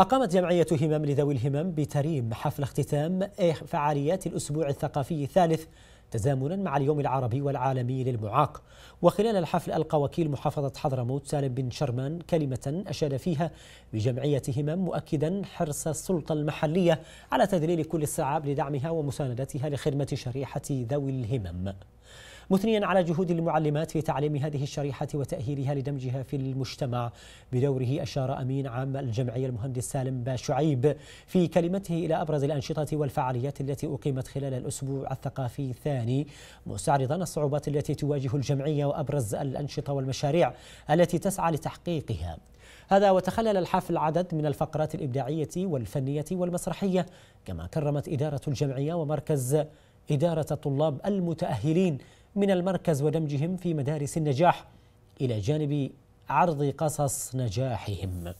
أقامت جمعية همم لذوي الهمم بتريم حفل اختتام فعاليات الأسبوع الثقافي الثالث تزامنا مع اليوم العربي والعالمي للمعاق وخلال الحفل ألقى وكيل محافظة حضرموت سالم بن شرمان كلمة أشاد فيها بجمعية همم مؤكدا حرص السلطة المحلية على تذليل كل الصعاب لدعمها ومساندتها لخدمة شريحة ذوي الهمم مثنيا على جهود المعلمات في تعليم هذه الشريحة وتأهيلها لدمجها في المجتمع بدوره أشار أمين عام الجمعية المهندس سالم باشعيب في كلمته إلى أبرز الأنشطة والفعاليات التي أقيمت خلال الأسبوع الثقافي الثاني مستعرضا الصعوبات التي تواجه الجمعية وأبرز الأنشطة والمشاريع التي تسعى لتحقيقها هذا وتخلل الحفل عدد من الفقرات الإبداعية والفنية والمسرحية كما كرمت إدارة الجمعية ومركز إدارة الطلاب المتأهلين من المركز ودمجهم في مدارس النجاح إلى جانب عرض قصص نجاحهم.